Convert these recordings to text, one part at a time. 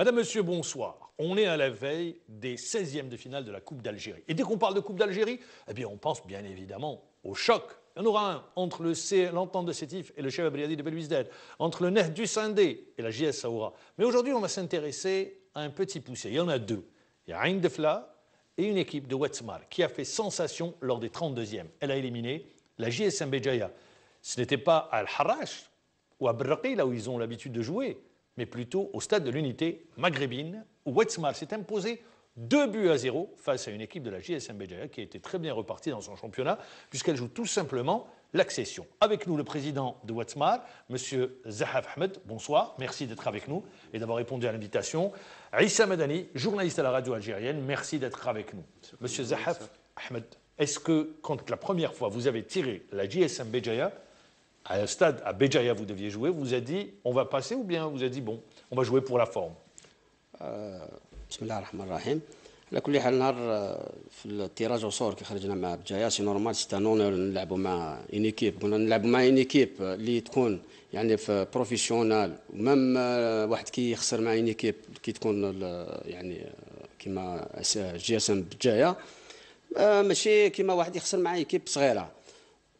Madame, Monsieur, bonsoir. On est à la veille des 16e de finale de la Coupe d'Algérie. Et dès qu'on parle de Coupe d'Algérie, eh bien, on pense bien évidemment au choc. Il y en aura un entre l'entente de Sétif et le chef Abriadi de Belouizdad, entre le Nef du et la JS Saoura. Mais aujourd'hui, on va s'intéresser à un petit poussé. Il y en a deux. Il y a Aïn Defla et une équipe de Wetzmar qui a fait sensation lors des 32e. Elle a éliminé la JS Mbejaïa. Ce n'était pas à Al-Harash ou à Braqi, là où ils ont l'habitude de jouer mais plutôt au stade de l'unité maghrébine, où Wetzmar s'est imposé deux buts à zéro face à une équipe de la JSM Béjaïa qui a été très bien repartie dans son championnat, puisqu'elle joue tout simplement l'accession. Avec nous, le président de Wetzmar, M. Zahaf Ahmed. Bonsoir, merci d'être avec nous et d'avoir répondu à l'invitation. Issa Madani, journaliste à la radio algérienne, merci d'être avec nous. M. Zahaf Ahmed, est-ce que quand la première fois vous avez tiré la JSM Béjaïa, à un stade, à Béjaïa, vous deviez jouer, vous a dit on va passer ou bien vous a dit bon, on va jouer pour la forme بسم الله الرحمن الرحيم على كل حال نهار في التيراج وصور كي خرجنا مع بجايا سي نورمال سي نلعبوا مع اون ايكيب قلنا نلعبوا مع اون ايكيب اللي تكون يعني في بروفيسيونال ومام واحد كي يخسر مع اون ايكيب كي تكون يعني كيما جي اس ام بجايا ماشي كيما واحد يخسر مع ايكيب صغيره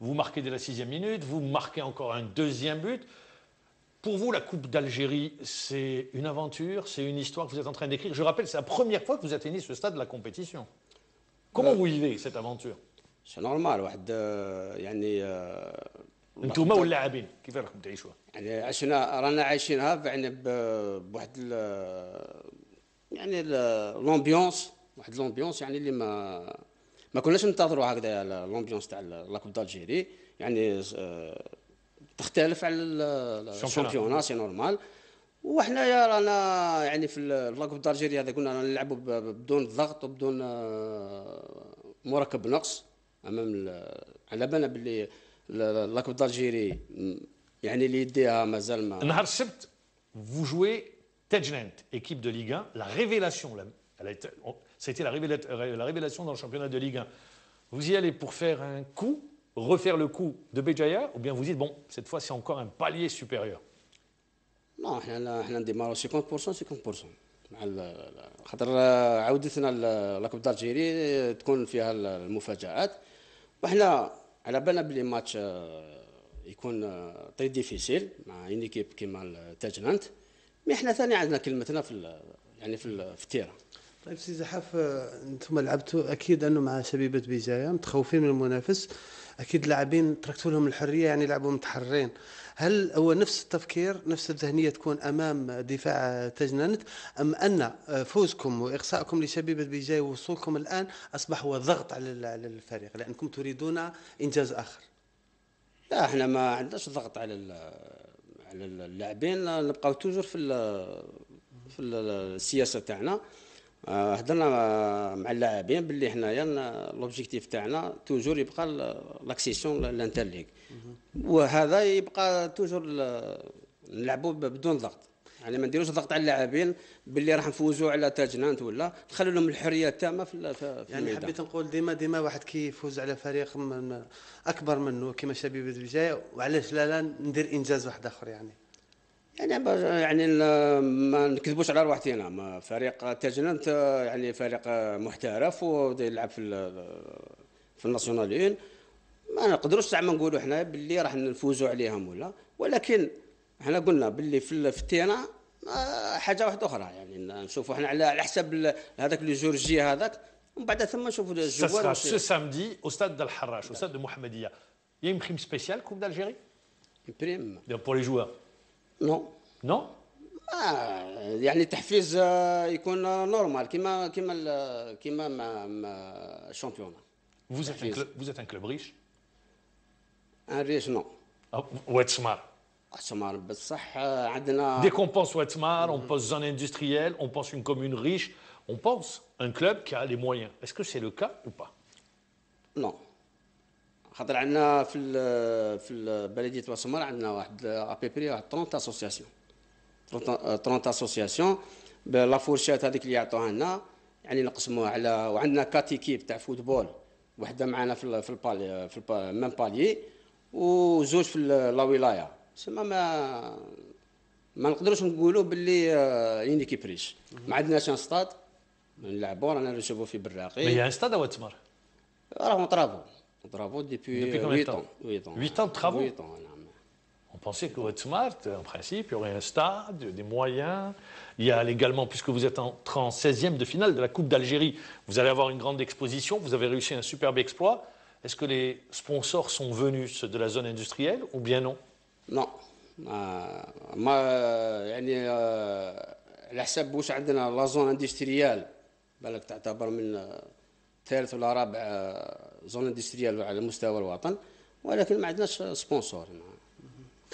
Vous marquez dès la sixième minute, vous marquez encore un deuxième but. Pour vous, la Coupe d'Algérie, c'est une aventure, c'est une histoire que vous êtes en train d'écrire. Je rappelle, c'est la première fois que vous atteignez ce stade de la compétition. Comment bah, vous vivez cette aventure C'est normal. واحد يعني انتم واللاعبين كيف راكم تعيشوها؟ يعني رانا عايشينها ما كناش ننتظروا هكذا لومبيونس تاع لاكوب دالجيري يعني آه، تختلف على الشامبيون سي آه، نورمال وحنايا رانا يعني في لاكوب دالجيري هذا كنا نلعبوا بدون ضغط وبدون آه، مركب نقص امام على بالنا باللي لاكوب دالجيري يعني اللي يديها مازال ما نهار السبت فو جوي Tejnent, équipe de Ligue 1, la Ça a été euh, la, révélation dans le championnat de Ligue 1. Vous y allez pour faire un coup, refaire le coup de Bejaïa, ou bien vous dites, bon, cette fois, c'est encore un palier supérieur Non, on a démarré 50%, 50%. خاطر euh, عودتنا لكوب d'Algérie euh, تكون فيها à وحنا على بالنا بلي ماتش يكون طري ديفيسيل مع اون ايكيب كيما تاج نانت مي حنا ثاني عندنا كلمتنا في يعني في التيران طيب سي زحاف آه، انتم لعبتوا اكيد انه مع شبيبه بجايه متخوفين من المنافس اكيد لاعبين تركتوا لهم الحريه يعني لعبوا متحررين هل هو نفس التفكير نفس الذهنيه تكون امام دفاع تجننت ام ان آه، فوزكم واقصائكم لشبيبه بيجاي ووصولكم الان اصبح هو ضغط على الفريق لانكم تريدون انجاز اخر لا احنا ما عندناش ضغط على على اللاعبين نبقاو توجور في في السياسه تاعنا هضرنا مع اللاعبين باللي حنايا لوبجيكتيف تاعنا توجور يبقى لاكسيسيون لانترليغ وهذا يبقى توجور نلعبوا بدون ضغط يعني ما نديروش ضغط على اللاعبين باللي راح نفوزوا على تاج نانت ولا نخلوا لهم الحريه التامه في, في يعني حبيت نقول ديما ديما واحد كي يفوز على فريق من اكبر منه كما شبيبه الجاي وعلاش لا لا ندير انجاز واحد اخر يعني يعني يعني ما نكذبوش على رواحتينا ما فريق تاجنت يعني فريق محترف ويلعب في في الناسيونال ما نقدروش زعما نقولوا حنا باللي راح نفوزوا عليهم ولا ولكن حنا قلنا باللي في التينا آه، حاجه واحده اخرى يعني نشوفوا حنا على حساب هذاك لو جورجي هذاك ومن بعد ثم نشوفوا الجوار سو سامدي استاذ الحراش استاذ المحمديه يا سبيسيال كوب دالجيري بريم بور لي جوار Non. Non يعني تحفيز يكون نورمال كيما كيما كيما مع Vous êtes, un club, vous êtes un club riche Un riche, non. Ah, ou être mais بصح عندنا Dès qu'on pense être on pense zone industrielle, on pense une commune riche, on pense un club qui a les moyens. Est-ce que c'est le cas ou pas Non. خاطر عندنا في في بلديه واسمر عندنا واحد ابيبري واحد 30 اسوسياسيون 30 اسوسياسيون لا فورشات هذيك اللي يعطوها لنا يعني نقسموها على وعندنا كات ايكيب تاع فوتبول وحده معنا في في البالي في الميم ميم بالي وزوج في لا ولايه سما ما ما نقدروش نقولوا باللي اون ايكيب ريش ما عندناش ان ستاد نلعبوا رانا نشوفوا في براقي هي ستاد هو تمر راهم طرابو Travaux depuis, 8 euh, ans. 8 ans. de travaux on pensait qu'au Smart, en principe, il y aurait un stade, des moyens. Il y a également, puisque vous êtes en 16e de finale de la Coupe d'Algérie, vous allez avoir une grande exposition, vous avez réussi un superbe exploit. Est-ce que les sponsors sont venus de la zone industrielle ou bien non Non. Euh, euh, la zone industrielle, زون اندستريال على مستوى الوطن ولكن ما عندناش سبونسور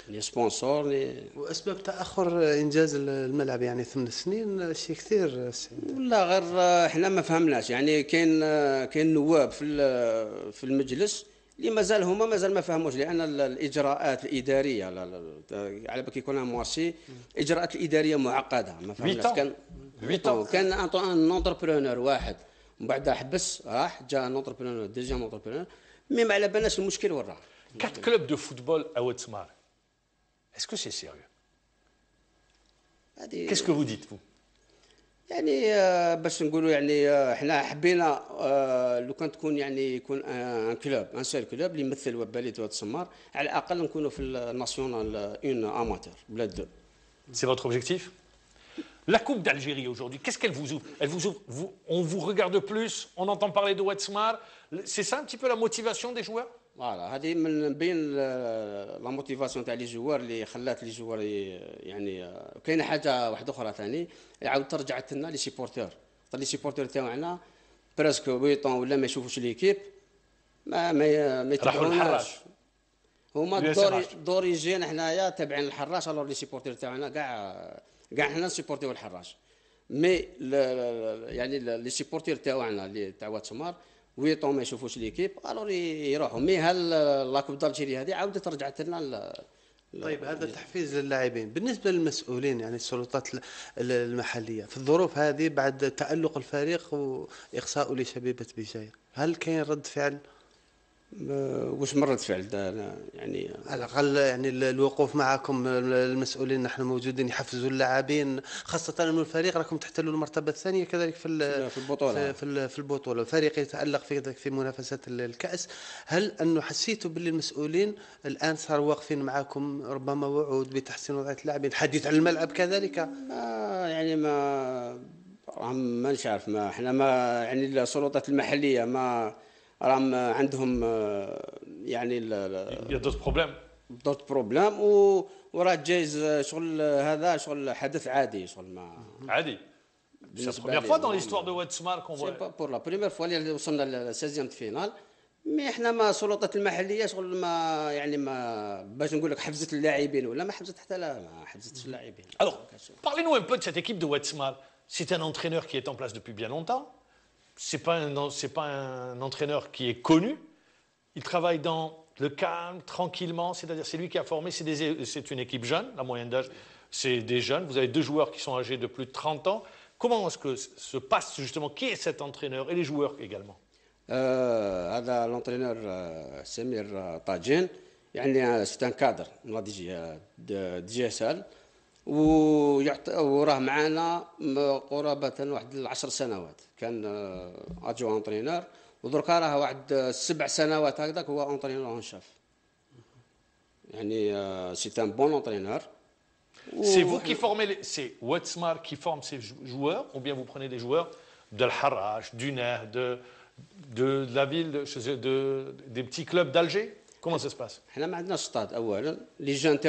لي سبونسور لي واسباب تاخر انجاز الملعب يعني ثمان سنين شيء كثير لا غير احنا ما فهمناش يعني كاين كاين نواب في في المجلس اللي مازال هما مازال ما فهموش لان الاجراءات الاداريه على بالك يكون مواسي الاجراءات الاداريه معقده ما فهمناش كان 8 كان ان اونتربرونور واحد ومن بعد حبس راح جا ان ديزيام ديجا مي ما على بالناش المشكل وين راه كات كلوب دو فوتبول او سمار اسكو سي سيريو هذه كيسكو فو ديت فو يعني آه، باش نقولوا يعني آه، حنا حبينا آه، لو كان تكون يعني يكون ان كلوب ان سير كلوب اللي يمثل واد سمار على الاقل نكونوا في الناسيونال اون اماتور بلاد دو سي فوتر اوبجيكتيف La Coupe d'Algérie aujourd'hui, qu'est-ce qu'elle vous ouvre Elle vous ouvre vous, On vous regarde plus On entend parler de Wetzmar C'est ça un petit peu la motivation des joueurs Voilà, c'est bien la motivation des joueurs qui a fait les joueurs. Il y a une chose autre, il y a une chose les supporters. Les supporters sont là, presque 8 ans, ils ne voient pas l'équipe. Mais ils ne voient pas. هما الدور الدور يجينا حنايا تابعين الحراش الو لي سيبورتير تاعنا كاع كاع حنا نسيبورتيو الحراش مي يعني لي سيبورتير تاعنا اللي تاع واد سمار طون ما يشوفوش ليكيب الور يروحوا مي هل لاكوب دالجيري هذه عاودت رجعت لنا طيب هذا تحفيز للاعبين بالنسبه للمسؤولين يعني السلطات المحليه في الظروف هذه بعد تالق الفريق واخصائه لشبيبه بجايه هل كاين رد فعل آه، واش مرت فعل يعني على الاقل يعني الوقوف معكم المسؤولين نحن موجودين يحفزوا اللاعبين خاصه انه الفريق راكم تحتلوا المرتبه الثانيه كذلك في في البطوله في, في البطوله الفريق يتالق في في منافسه الكاس هل انه حسيتوا باللي المسؤولين الان صاروا واقفين معكم ربما وعود بتحسين وضعيه اللاعبين الحديث عن الملعب كذلك ما يعني ما ما نعرف ما احنا ما يعني السلطات المحليه ما راهم عندهم آه، يعني دوت بروبليم دوت بروبليم وراه جايز آه، شغل هذا شغل حدث عادي شغل ما عادي C'est فوا دون ليستوار دو واد de Wetsmar qu'on اللي وصلنا ل 16 فينال مي حنا ما السلطات المحليه شغل ما يعني ما باش نقول لك حفزت اللاعبين ولا ما حفزت حتى لا ما حفزتش اللاعبين. Alors, parlez-nous un peu de cette équipe de Wetsmar. C'est un entraîneur qui est en place depuis bien longtemps. c'est pas un, c'est pas un entraîneur qui est connu. Il travaille dans le calme, tranquillement. C'est-à-dire, c'est lui qui a formé. C'est, des, c'est une équipe jeune. La moyenne d'âge, c'est des jeunes. Vous avez deux joueurs qui sont âgés de plus de 30 ans. Comment est-ce que se passe justement Qui est cet entraîneur et les joueurs également euh, l'entraîneur euh, Samir طاجين euh, c'est un cadre de وراه معانا قرابة واحد C'est vous qui formez C'est qui forme ces joueurs ou bien vous prenez des joueurs de l'Harrach, du de, de, la ville, des petits clubs d'Alger Comment ça se passe Les jeunes,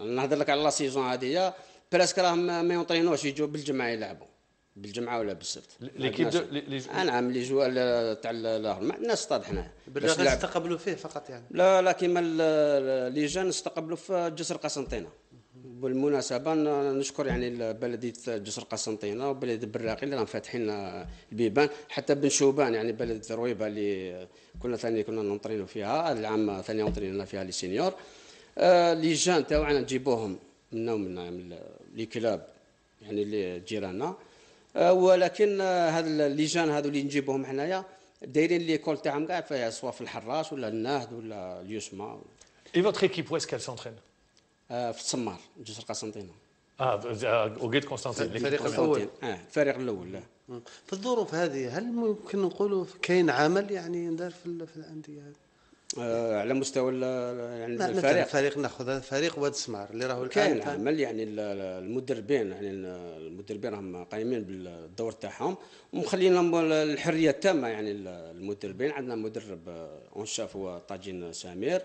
نهضر لك على لا سيزون هذه برسك راهم ما يونطينوش يجوا بالجمعه يلعبوا بالجمعه ولا بالسبت ليكيب نعم لي جو آه، تاع الاخر الناس حنا بالرغم استقبلوا فيه فقط يعني لا لا كيما لي جان استقبلوا في جسر قسنطينه بالمناسبه نشكر يعني بلديه جسر قسنطينه وبلديه براقي اللي راهم فاتحين البيبان آه، حتى بن شوبان يعني بلديه رويبه اللي كنا ثاني كنا ننطرينو فيها العام ثاني ننطرينا فيها لي سينيور آه، لي جان تاعنا نجيبوهم منا ومنا من لي كلاب يعني اللي جيراننا آه، ولكن هذا آه، لي جان هذو اللي نجيبوهم حنايا دايرين ليكول تاعهم كاع في سوا في الحراش ولا الناهد ولا اليسمى اي فوتر ايكيب ويسك كيل سونترين في السمار جسر قسنطينه اه وجيت قسنطين الفريق الاول اه الفريق الاول في الظروف هذه هل ممكن نقولوا كاين عمل يعني يندار في الانديه هذه آه على مستوى يعني الفريق الفريق ناخذ فريق واد سمار اللي راهو كان عمل يعني المدربين يعني المدربين راهم قايمين بالدور تاعهم ومخليين الحريه التامه يعني المدربين عندنا مدرب اون آه، شاف هو طاجين سمير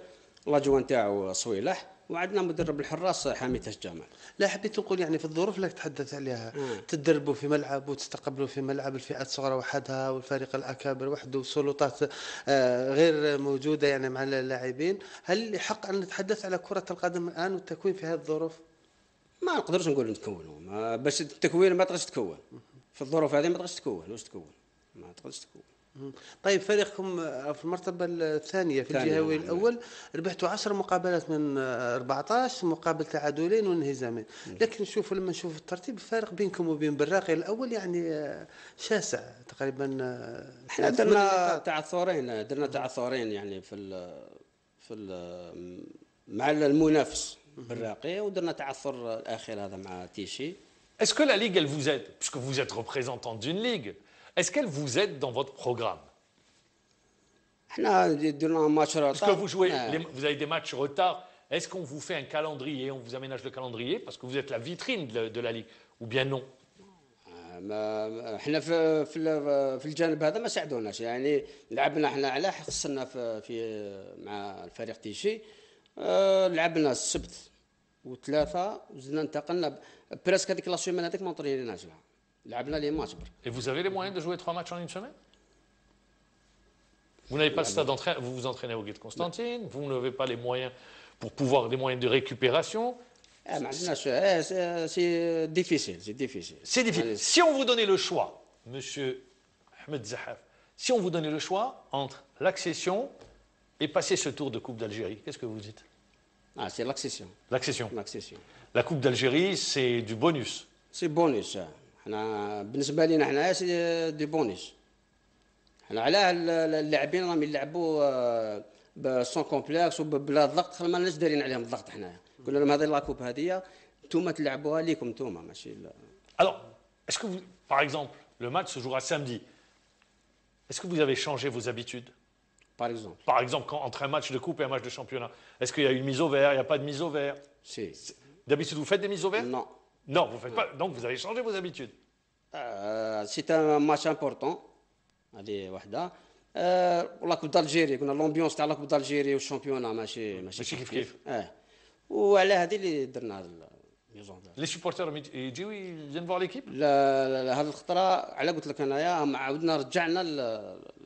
لاجوان تاعو صويلح وعندنا مدرب الحراس حميد الجمال لا حبيت نقول يعني في الظروف اللي تحدثت عليها آه. تدربوا في ملعب وتستقبلوا في ملعب الفئات الصغرى وحدها والفريق الاكابر وحده وسلطات آه غير موجوده يعني مع اللاعبين هل حق ان نتحدث على كره القدم الان والتكوين في هذه الظروف؟ ما نقدرش نقول نتكونوا باش التكوين ما تقدرش تكون في الظروف هذه ما تقدرش تكون واش تكون ما تقدرش تكون طيب فريقكم في المرتبة الثانية في الجهوي الأول ربحتوا 10 مقابلات من 14 مقابل تعادلين وانهزامين لكن شوف لما نشوف الترتيب الفارق بينكم وبين براقي الأول يعني آه، شاسع تقريبا آه، احنا درنا تعثرين درنا تعثرين يعني في الـ في الـ مع المنافس براقي ودرنا تعثر الأخير هذا مع تيشي Est-ce que la Ligue, elle vous aide Puisque vous êtes représentant d'une Ligue. Est-ce qu'elle vous aide dans votre programme Parce ah, que vous jouez, les, vous avez des matchs retard. Est-ce qu'on vous fait un calendrier, on vous aménage le calendrier parce que vous êtes la vitrine de, de la Ligue ou bien non ما احنا في في في الجانب هذا ما ساعدوناش يعني لعبنا احنا على خصنا في, في مع الفريق تيشي أه لعبنا السبت وثلاثه وزدنا انتقلنا بريسك هذيك لا سيمين هذيك ما طريناش لها et vous avez les moyens de jouer trois matchs en une semaine Vous n'avez pas le stade d'entraînement, vous vous entraînez au guide Constantine, vous n'avez pas les moyens pour pouvoir des moyens de récupération. Eh, c'est eh, euh, difficile, c'est difficile. C'est difficile. Si on vous donnait le choix, Monsieur Ahmed Zahaf, si on vous donnait le choix entre l'accession et passer ce tour de Coupe d'Algérie, qu'est-ce que vous dites ah, c'est l'accession. L'accession. L'accession. La Coupe d'Algérie, c'est du bonus. C'est bonus. Alors, est-ce que vous, par exemple, le match se à samedi, est-ce que vous avez changé vos habitudes Par exemple. Par exemple, quand, entre un match de coupe et un match de championnat, est-ce qu'il y a une mise au vert, il n'y a pas de mise au vert D'habitude, vous faites des mises au vert Non. Non, vous faites pas. Donc, vous avez changé vos habitudes. آه سيت ان ماتش امبورطون هذه وحده آه لا كوب دالجيري قلنا لومبيونس تاع لا كوب دالجيري والشامبيونا ماشي ماشي كيف كيف اه وعلى هذه اللي درنا لي سوبورتور يجيو يجنبوا ليكيب لا لا لا هذه الخطره على قلت لك انايا عاودنا رجعنا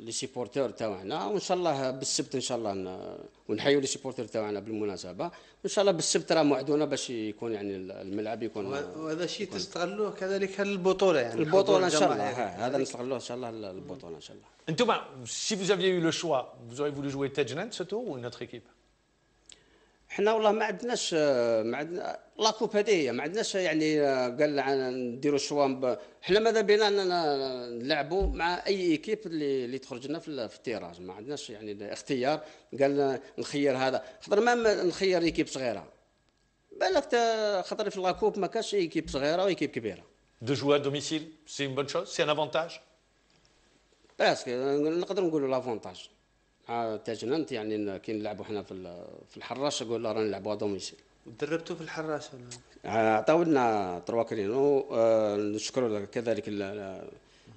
لي سوبورتور تاعنا وان شاء الله بالسبت ان شاء الله ونحيوا لي سوبورتور تاعنا بالمناسبه وان شاء الله بالسبت راه موعدونا باش يكون يعني الملعب يكون وهذا الشيء تستغلوه كذلك البطوله يعني البطوله ان شاء الله يعني. هذا نستغلوه ان شاء الله البطوله ان شاء الله انتم سي فوز افيي لو شوا فوز اوري فولو جوي تاجنان سوتو ونوتر ايكيب حنا والله ما عندناش ما عندنا لا كوب هذه هي ما عندناش يعني قال نديروا شوامب حنا ماذا بينا نلعبوا مع اي ايكيب اللي, اللي تخرج لنا في, التيراج ما عندناش يعني اختيار قال نخير هذا خاطر ما نخير ايكيب صغيره بالك خاطر في لاكوب ما كانش ايكيب صغيره وايكيب كبيره دو جوا دوميسيل سي اون بون شوز سي ان افونتاج باسكو نقدر نقولوا لافونتاج آه تاجننت يعني كي نلعبوا حنا في في الحراش نقول له راني نلعبوا دوميسيل دربتوا في الحراش ولا آه، عطاو لنا تروا كرينو آه نشكر كذلك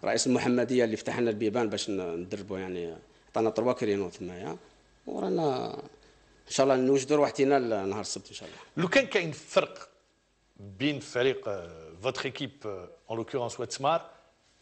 رئيس المحمديه اللي فتح لنا البيبان باش ندربوا يعني عطانا تروا كرينو تمايا ورانا ان شاء الله نوجدوا روحتنا نهار السبت ان شاء الله لو كان كاين فرق بين فريق فوتر ايكيب ان لوكورونس واتسمار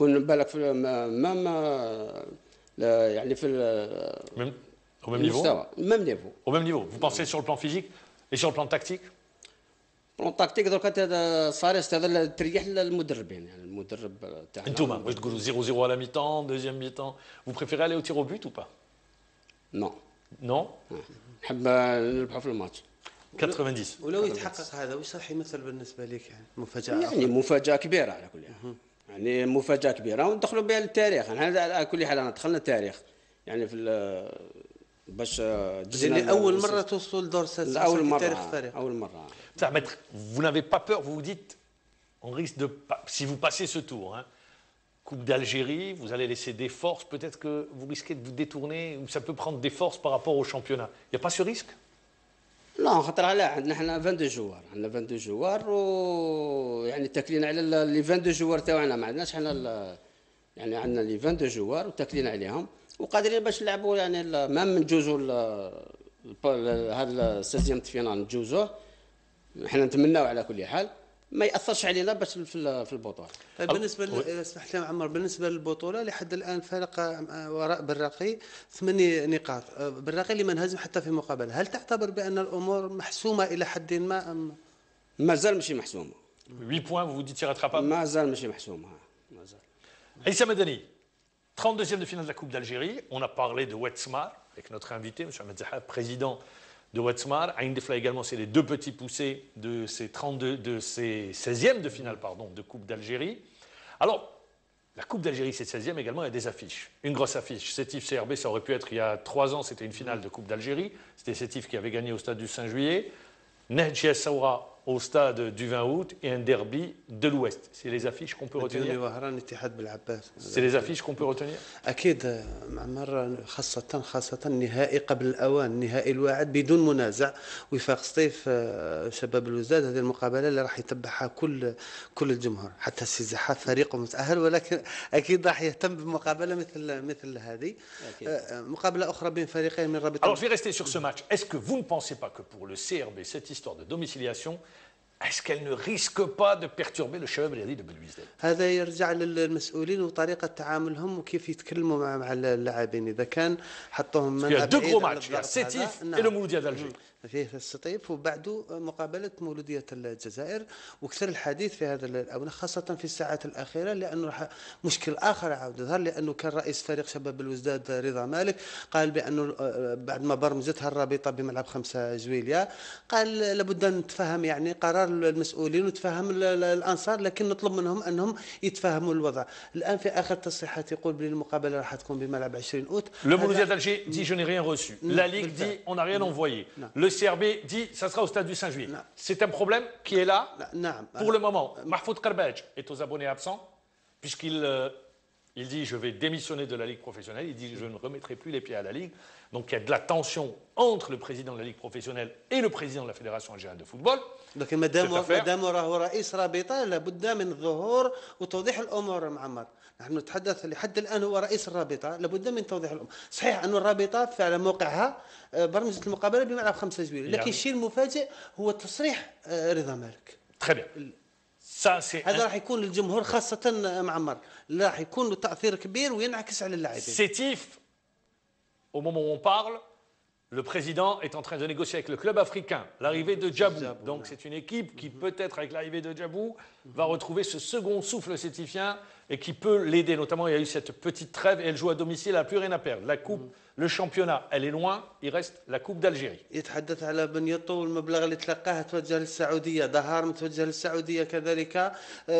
كون بالك في مام يعني في Au même niveau Au même niveau. Au même niveau. Vous pensez sur le plan physique et sur le plan tactique plan tactique, donc, ça reste euh, euh, le trier le moudrbin. Hein, euh, Ntouma, vous êtes 0-0 à la mi-temps, deuxième mi-temps. Vous préférez aller au tir au but ou pas Non. Non Je bah, préfère le match. 90. Ou là où il y a un peu de temps, il y a un peu de temps. Il y a vous n'avez pas peur vous vous dites on risque de si vous passez ce tour hein, Coupe d'Algérie, vous allez laisser des forces, peut-être que vous risquez de vous détourner, ou ça peut prendre des forces par rapport au championnat. Il n'y a pas ce risque لا خاطر على عندنا حنا 22 جوار عندنا 22 جوار و يعني تاكلين على لي 22 جوار تاعنا ما عندناش حنا ال... يعني عندنا لي 22 جوار وتاكلين عليهم وقادرين باش نلعبوا يعني ال... مام نجوزوا ال... هذا ال... 16 فينال نجوزوه حنا نتمناو على كل حال ما ياثرش علينا باش في البطوله طيب بالنسبه ل... اسمح إيه، لي عمر بالنسبه للبطوله لحد الان فارق آه، وراء بالراقي ثماني نقاط آه، بالراقي اللي ما نهزم حتى في مقابله هل تعتبر بان الامور محسومه الى حد ما ام مازال ماشي محسومه 8 بوين فو ديتي راترابابل مازال ماشي محسومه مازال عيسى مدني 32e de finale de la Coupe d'Algérie. On a parlé de Wetzmar avec notre invité, M. Metzahab, président de Wetzmar. Aïn Defla également, c'est les deux petits poussés de ces, 32, de ces 16e de finale pardon, de Coupe d'Algérie. Alors, la Coupe d'Algérie, c'est 16e également, il y a des affiches. Une grosse affiche. Sétif CRB, ça aurait pu être il y a trois ans, c'était une finale de Coupe d'Algérie. C'était Sétif qui avait gagné au stade du 5 juillet. Nehji Saoura au stade du 20 août et un derby de l'Ouest. C'est les affiches qu'on peut retenir. C'est les affiches qu'on peut retenir. Alors je vais rester sur ce match. Est-ce que vous ne pensez pas que pour le CRB cette histoire de domiciliation est-ce نو ne با دو de لو شباب chemin دو بلويزداد هذا يرجع للمسؤولين وطريقه تعاملهم وكيف يتكلموا مع مع اللاعبين اذا كان حطوهم من دو كرو ماتش فيه السطيف وبعده مقابلة مولودية الجزائر وكثر الحديث في هذا الأونة خاصة في الساعات الأخيرة لأنه راح مشكل آخر عاود ظهر لأنه كان رئيس فريق شباب الوزداد رضا مالك قال بأنه آه، بعد ما برمجتها الرابطة بملعب 5 جويليا قال لابد أن نتفهم يعني قرار المسؤولين وتفهم الأنصار لكن نطلب منهم أنهم يتفهموا الوضع الآن في آخر تصريحات يقول بلي المقابلة راح تكون بملعب 20 أوت لو مولودية الجزائر دي جوني غيان rien لا la دي أون أغيان n'a نعم. le Le CRB dit que ça sera au stade du saint juillet. C'est un problème qui est là pour le moment. Euh, Mahfoud Karbaj est aux abonnés absents, puisqu'il euh, il dit je vais démissionner de la Ligue professionnelle, il dit je ne remettrai plus les pieds à la Ligue. Donc il y a de la tension entre le président de la Ligue professionnelle et le président de la Fédération algérienne de football. Donc, نحن نتحدث لحد الان هو رئيس الرابطه لابد من توضيح الامر صحيح ان الرابطه فعلا موقعها آه، برمجه المقابله بملعب 5 جويليه يعني. لكن الشيء المفاجئ هو تصريح آه، رضا مالك سانسي هذا راح يكون للجمهور خاصه آه، معمر راح يكون له تاثير كبير وينعكس على اللاعبين سيتيف او مومون اون بارل Le président est en train de négocier avec le club africain l'arrivée de Djabou. Donc c'est une équipe qui mhm. peut-être avec l'arrivée de Djabou va mhm. retrouver ce second souffle sétifien. et qui peut l'aider. Notamment, il y a eu cette petite trêve et elle joue à domicile, elle n'a plus rien à perdre. La coupe, le championnat, elle est loin, il reste la Coupe d'Algérie. يتحدث على بنيطو والمبلغ اللي تلقاه توجه للسعوديه، دهار متوجه للسعوديه كذلك آه،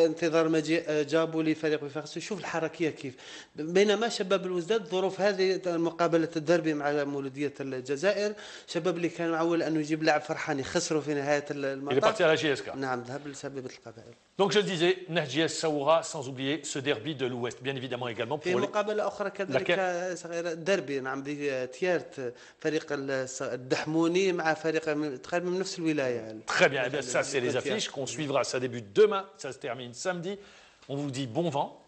انتظار مجيء آه، جابو لفريق وفاق شوف الحركيه كيف بينما شباب الوزداد ظروف هذه مقابله الدربي مع مولوديه الجزائر، شباب اللي كان معول انه يجيب لاعب فرحاني خسروا في نهايه المطاف. اللي نعم ذهب لسبب القبائل. Donc je le disais, Najia Saoura, sans oublier ce derby de l'Ouest, bien évidemment également pour Très bien, eh ça c'est les affiches qu'on suivra. Ça débute demain, ça se termine samedi. On vous dit bon vent,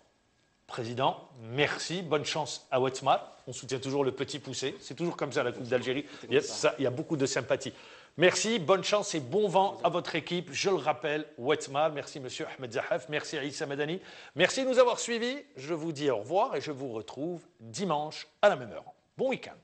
Président, merci. Bonne chance à Wetmar. On soutient toujours le petit poussé. C'est toujours comme ça la Coupe d'Algérie. il y a beaucoup de sympathie. Merci, bonne chance et bon vent à votre équipe. Je le rappelle, Wetma. merci Monsieur Ahmed Zahaf, merci Aïssa Madani, merci de nous avoir suivis. Je vous dis au revoir et je vous retrouve dimanche à la même heure. Bon week-end.